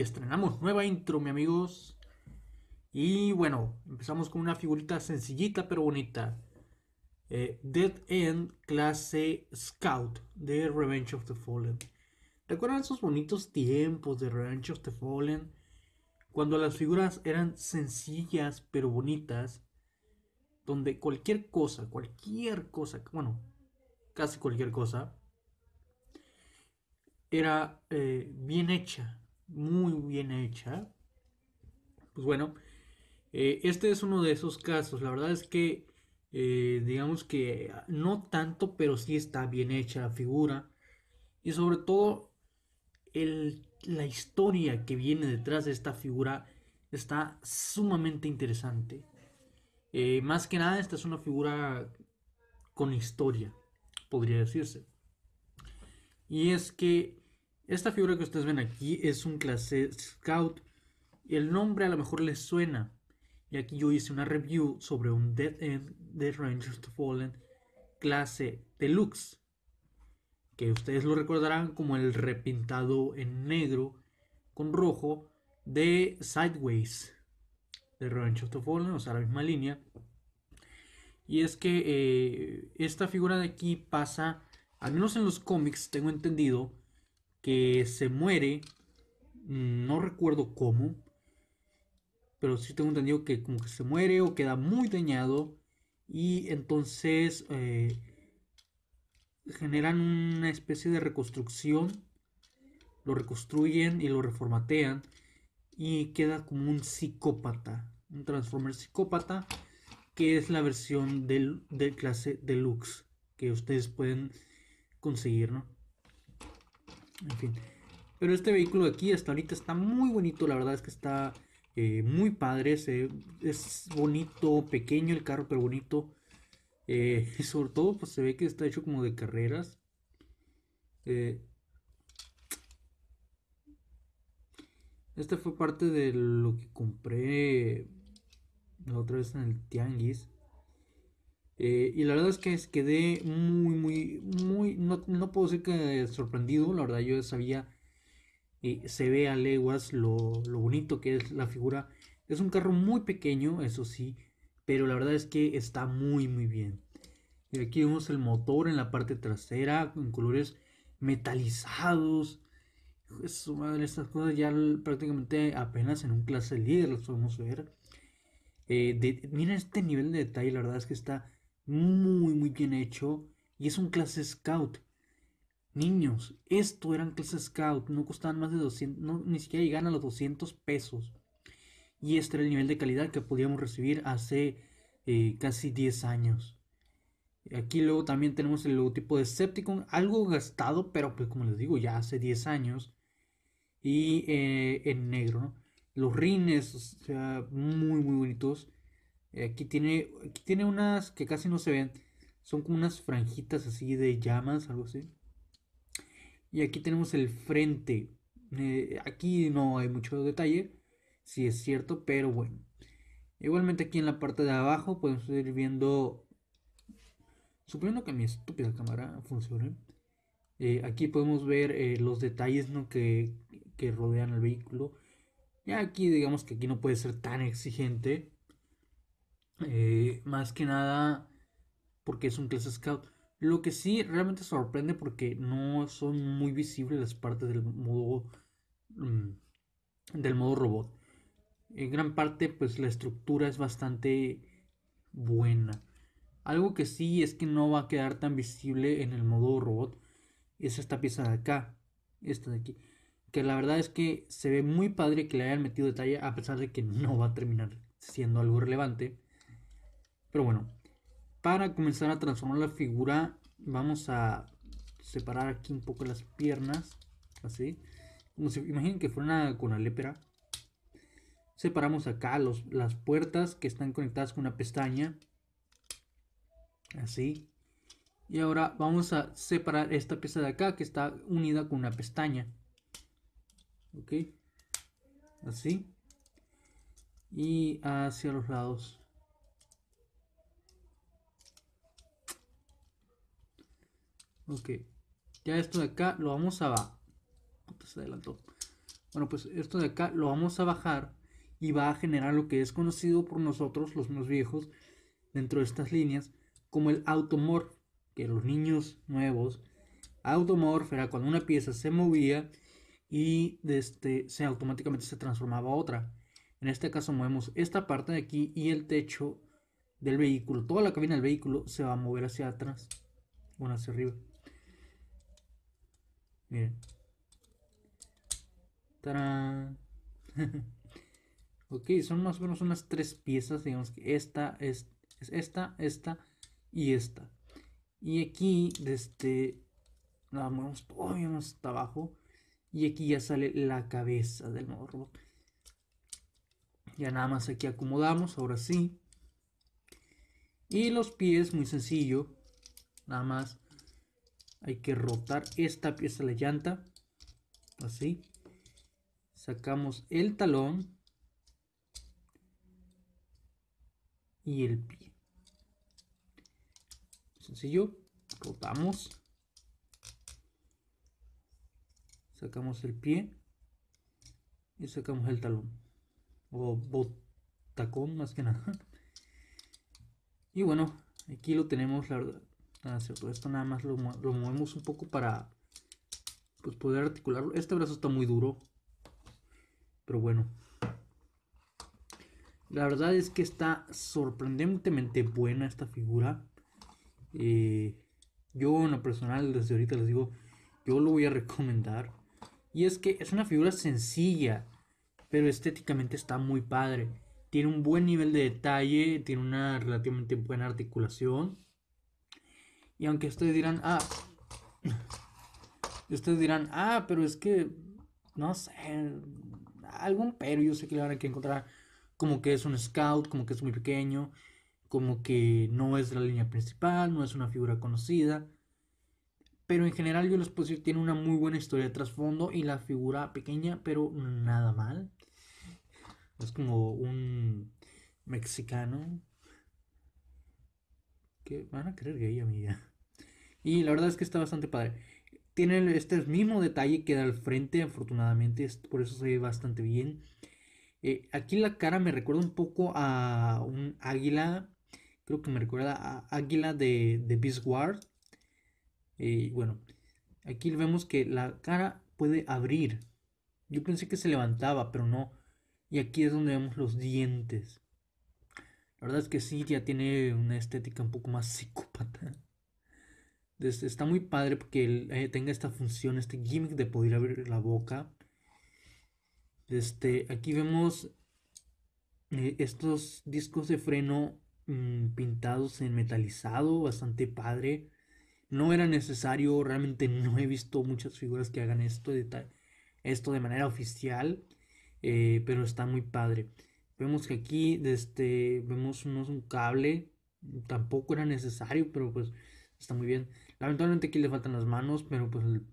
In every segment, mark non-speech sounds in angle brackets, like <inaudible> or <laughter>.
estrenamos nueva intro, mi amigos. Y bueno, empezamos con una figurita sencillita pero bonita. Eh, Dead End clase Scout de Revenge of the Fallen. ¿Recuerdan esos bonitos tiempos de Revenge of the Fallen? Cuando las figuras eran sencillas pero bonitas. Donde cualquier cosa, cualquier cosa, bueno, casi cualquier cosa, era eh, bien hecha muy bien hecha, pues bueno, eh, este es uno de esos casos. La verdad es que, eh, digamos que no tanto, pero sí está bien hecha la figura. Y sobre todo, la historia que viene detrás de esta figura está sumamente interesante. Eh, más que nada, esta es una figura con historia, podría decirse. Y es que esta figura que ustedes ven aquí es un clase Scout. Y el nombre a lo mejor les suena. Y aquí yo hice una review sobre un Dead End de Rangers to Fallen clase Deluxe. Que ustedes lo recordarán como el repintado en negro con rojo de Sideways de Rangers the Fallen, o sea, la misma línea. Y es que eh, esta figura de aquí pasa, al menos en los cómics, tengo entendido, que se muere, mm, no recuerdo cómo, pero sí tengo entendido que como que se muere o queda muy dañado y entonces eh, generan una especie de reconstrucción, lo reconstruyen y lo reformatean y queda como un psicópata, un Transformer psicópata que es la versión del, del clase deluxe que ustedes pueden conseguir, ¿no? En fin. Pero este vehículo aquí hasta ahorita está muy bonito. La verdad es que está eh, muy padre. es bonito, pequeño el carro, pero bonito. Eh, <laughs> y sobre todo, pues se ve que está hecho como de carreras. Eh, esta fue parte de lo que compré la otra vez en el Tianguis. Eh, y la verdad es que quedé muy, muy, muy, no, puedo decir que sorprendido, la verdad yo sabía, eh, se ve a leguas lo, bonito que es la figura. Es un carro muy pequeño, eso sí, pero la verdad es que está muy, muy bien. Y aquí vemos el motor en la parte trasera, con colores metalizados. Eso, madre, estas cosas ya prácticamente apenas en un clase líder las podemos ver. Eh, mira este nivel de detalle, la verdad es que está muy, muy bien hecho. Y es un clase scout. Niños, esto eran clases scout, no costaban más de 200, ni siquiera llegaban a los 200 pesos. Y este era el nivel de calidad que podíamos recibir hace eh, casi 10 años. Aquí luego también tenemos el logotipo de Scepticon, algo gastado, pero pues como les digo, ya hace 10 años. Y eh, en negro, Los rines, muy, muy bonitos. Eh, aquí tiene, tiene unas que casi no se ven. Son como unas franjitas así de llamas, algo así. Y aquí tenemos el frente. Eh, aquí no hay mucho detalle, si es cierto, pero bueno. Igualmente aquí en la parte de abajo podemos ir viendo... Suponiendo que mi estúpida cámara funcione. Eh, aquí podemos ver los detalles que, rodean el vehículo. Y aquí digamos que aquí no puede ser tan exigente eh, más que nada porque es un class scout. Lo que sí realmente sorprende porque no son muy visibles las partes del modo mm, del modo robot. En gran parte pues la estructura es bastante buena. Algo que sí es que no va a quedar tan visible en el modo robot es esta pieza de acá, esta de aquí. Que la verdad es que se ve muy padre que le hayan metido detalle a pesar de que no va a terminar siendo algo relevante. Pero bueno, para comenzar a transformar la figura vamos a separar aquí un poco las piernas, así. Como se imaginen que fuera una, con la lépera. Separamos acá los, las puertas que están conectadas con una pestaña. Así. Y ahora vamos a separar esta pieza de acá que está unida con una pestaña. Ok. Así. Y hacia los lados. Ok. Ya esto de acá lo vamos a... Se adelantó. Bueno, pues esto de acá lo vamos a bajar y va a generar lo que es conocido por nosotros, los más viejos, dentro de estas líneas, como el automorph, que los niños nuevos, automorph era cuando una pieza se movía y este, se, automáticamente se transformaba a otra. En este caso movemos esta parte de aquí y el techo del vehículo, toda la cabina del vehículo se va a mover hacia atrás, bueno, hacia arriba. Miren. ¡Tarán! <laughs> ok, son más o menos unas tres piezas. Digamos que esta es, esta, esta y esta. Y aquí, desde nada este, movemos todavía hasta abajo. Y aquí ya sale la cabeza del nuevo Ya nada más aquí acomodamos, ahora sí. Y los pies, muy sencillo. Nada más hay que rotar esta pieza de la llanta así sacamos el talón y el pie sencillo rotamos sacamos el pie y sacamos el talón o botacón más que nada <laughs> y bueno aquí lo tenemos la verdad Ah, pues esto nada más lo, movemos un poco para pues, poder articularlo. Este brazo está muy duro, pero bueno. La verdad es que está sorprendentemente buena esta figura. Eh, yo en lo personal, desde ahorita les digo, yo lo voy a recomendar. Y es que es una figura sencilla, pero estéticamente está muy padre. Tiene un buen nivel de detalle, tiene una relativamente buena articulación. Y aunque ustedes dirán, ah, ustedes dirán, ah, pero es que, no sé, algún pero, yo sé que le van a encontrar como que es un scout, como que es muy pequeño, como que no es la línea principal, no es una figura conocida. Pero en general yo les puedo decir, tiene una muy buena historia de trasfondo y la figura pequeña, pero nada mal. Es como un mexicano. Que van a creer gay, amiga. Y la verdad es que está bastante padre. Tiene este mismo detalle que da al frente, afortunadamente, por eso se ve bastante bien. Eh, aquí la cara me recuerda un poco a un águila. Creo que me recuerda a águila de, de Beast eh, bueno, aquí vemos que la cara puede abrir. Yo pensé que se levantaba, pero no. Y aquí es donde vemos los dientes. La verdad es que sí, ya tiene una estética un poco más <laughs> psicópata. Está muy padre porque eh, tenga esta función, este gimmick de poder abrir la boca. Este, aquí vemos eh, estos discos de freno mm, pintados en metalizado, bastante padre. No era necesario, realmente <laughs> no he visto muchas figuras que hagan esto de, esto de manera oficial, eh, pero está muy padre. Vemos que aquí este, vemos un cable, tampoco era necesario, pero pues Está muy bien. Lamentablemente aquí le faltan las manos, pero pues el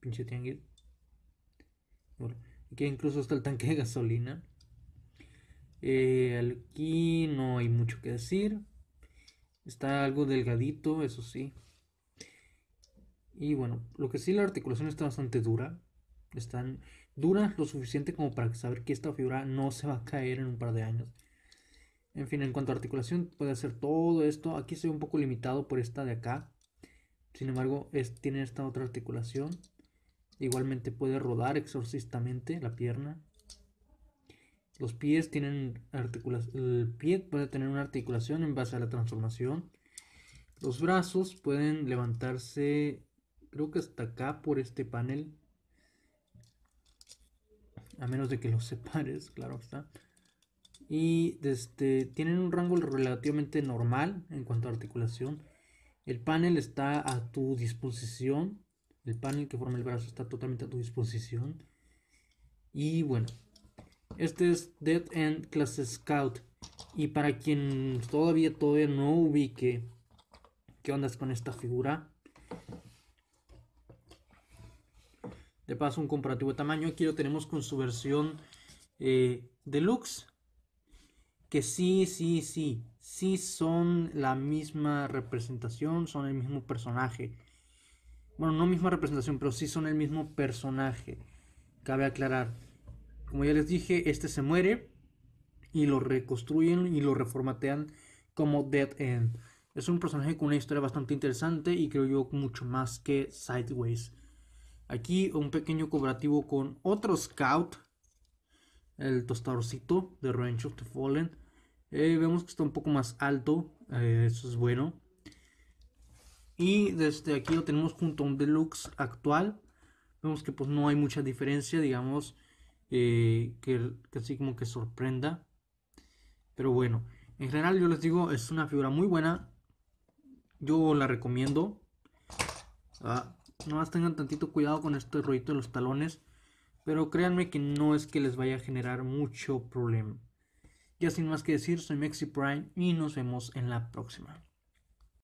pinche tianguis. Bueno, aquí incluso está el tanque de gasolina. Eh, aquí no hay mucho que decir. Está algo delgadito, eso sí. Y bueno, lo que sí la articulación está bastante dura. Están dura lo suficiente como para saber que esta figura no se va a caer en un par de años. En fin, en cuanto a articulación, puede hacer todo esto. Aquí estoy un poco limitado por esta de acá. Sin embargo, tiene esta otra articulación. Igualmente puede rodar exorcistamente la pierna. Los pies tienen articulación. El pie puede tener una articulación en base a la transformación. Los brazos pueden levantarse, creo que hasta acá por este panel. A menos de que los <laughs> separes, claro está y este, tienen un rango relativamente normal en cuanto a articulación. El panel está a tu disposición, el panel que forma el brazo está totalmente a tu disposición. Y bueno, este es Dead End Class Scout. Y para quien todavía, todavía no ubique qué ondas con esta figura, de paso un comparativo de tamaño, aquí lo tenemos con su versión eh, deluxe que sí, sí, sí, sí son la misma representación, son el mismo personaje. Bueno, no misma representación, pero sí son el mismo personaje. Cabe aclarar. Como ya les dije, este se muere y lo reconstruyen y lo reformatean como Dead End. Es un personaje con una historia bastante interesante y creo yo mucho más que Sideways. Aquí un pequeño cooperativo con otro scout el tostadorcito de Range of the Fallen. Eh, vemos que está un poco más alto, eh, eso es bueno. Y desde aquí lo tenemos junto a un deluxe actual. Vemos que pues no hay mucha diferencia, digamos, eh, que, así como que sorprenda. Pero bueno, en general yo les digo, es una figura muy buena. Yo la recomiendo. Ah, Nada más tengan tantito cuidado con este rollito de los talones pero créanme que no es que les vaya a generar mucho problema. Ya sin más que decir, soy Mexi Prime y nos vemos en la próxima.